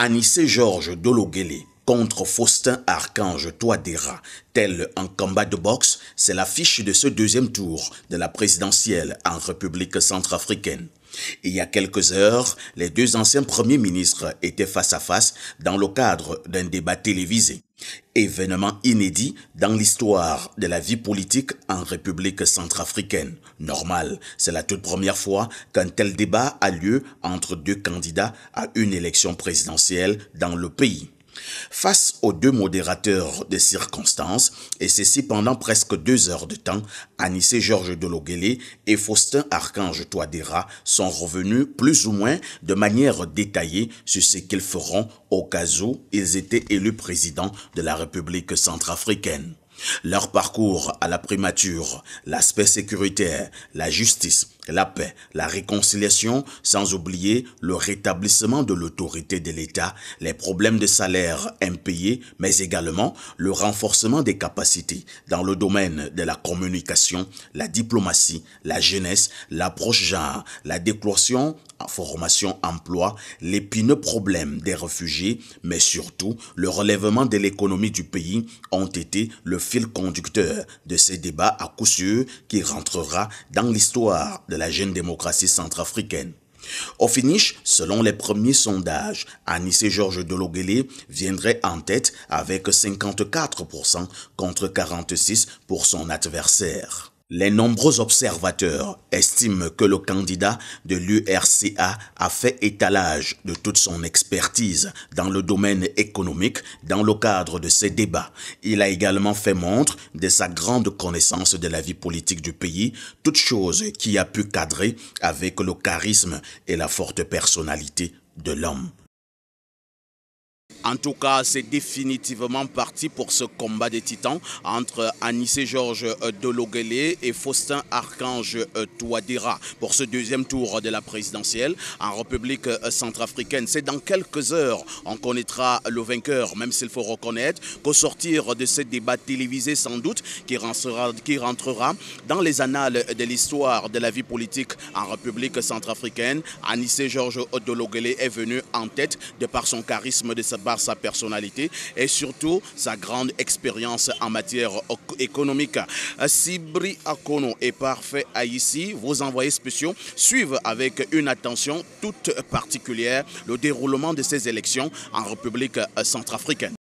Anissé Georges Dologuélé contre Faustin Archange Toadera. Tel un combat de boxe, c'est l'affiche de ce deuxième tour de la présidentielle en République centrafricaine. Il y a quelques heures, les deux anciens premiers ministres étaient face à face dans le cadre d'un débat télévisé. Événement inédit dans l'histoire de la vie politique en République centrafricaine. Normal, c'est la toute première fois qu'un tel débat a lieu entre deux candidats à une élection présidentielle dans le pays face aux deux modérateurs des circonstances, et ceci pendant presque deux heures de temps, Anissé Georges Dologuélé et Faustin Archange Toadera sont revenus plus ou moins de manière détaillée sur ce qu'ils feront au cas où ils étaient élus présidents de la République centrafricaine. Leur parcours à la primature, l'aspect sécuritaire, la justice, la paix, la réconciliation, sans oublier le rétablissement de l'autorité de l'État, les problèmes de salaire impayés, mais également le renforcement des capacités dans le domaine de la communication, la diplomatie, la jeunesse, l'approche genre, la la formation, emploi, l'épineux problème des réfugiés, mais surtout le relèvement de l'économie du pays ont été le fil conducteur de ces débats à coup sûr qui rentrera dans l'histoire de la jeune démocratie centrafricaine. Au finish, selon les premiers sondages, Anissé Georges Dologuélé viendrait en tête avec 54% contre 46% pour son adversaire. Les nombreux observateurs estiment que le candidat de l'URCA a fait étalage de toute son expertise dans le domaine économique dans le cadre de ses débats. Il a également fait montre de sa grande connaissance de la vie politique du pays, toute chose qui a pu cadrer avec le charisme et la forte personnalité de l'homme. En tout cas, c'est définitivement parti pour ce combat des titans entre Anissé Georges euh, Dologuele et Faustin Archange euh, Touadéra pour ce deuxième tour de la présidentielle en République euh, centrafricaine. C'est dans quelques heures qu'on connaîtra le vainqueur, même s'il faut reconnaître qu'au sortir de ce débat télévisé sans doute qui rentrera, dans les annales de l'histoire de la vie politique en République centrafricaine, Anissé Georges Dologuele est venu en tête de par son charisme de sa sa personnalité et surtout sa grande expérience en matière économique. Euh, Sibri Akono est Parfait ici, vos envoyés spéciaux suivent avec une attention toute particulière le déroulement de ces élections en République euh, centrafricaine.